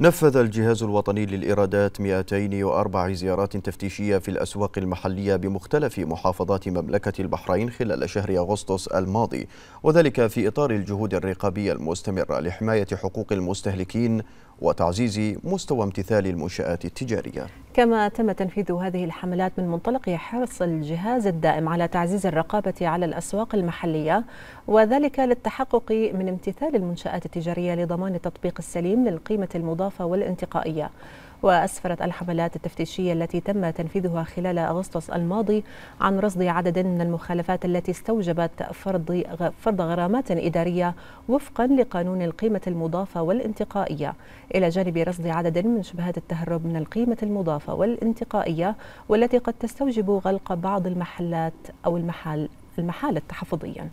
نفذ الجهاز الوطني للإيرادات 204 زيارات تفتيشية في الأسواق المحلية بمختلف محافظات مملكة البحرين خلال شهر أغسطس الماضي وذلك في إطار الجهود الرقابية المستمرة لحماية حقوق المستهلكين وتعزيز مستوى امتثال المنشآت التجارية كما تم تنفيذ هذه الحملات من منطلق حرص الجهاز الدائم على تعزيز الرقابة على الأسواق المحلية وذلك للتحقق من امتثال المنشآت التجارية لضمان التطبيق السليم للقيمة المضافة والانتقائية وأسفرت الحملات التفتيشية التي تم تنفيذها خلال أغسطس الماضي عن رصد عدد من المخالفات التي استوجبت فرض فرض غرامات إدارية وفقا لقانون القيمة المضافة والانتقائية إلى جانب رصد عدد من شبهات التهرب من القيمة المضافة والانتقائية والتي قد تستوجب غلق بعض المحلات أو المحال المحال التحفظيا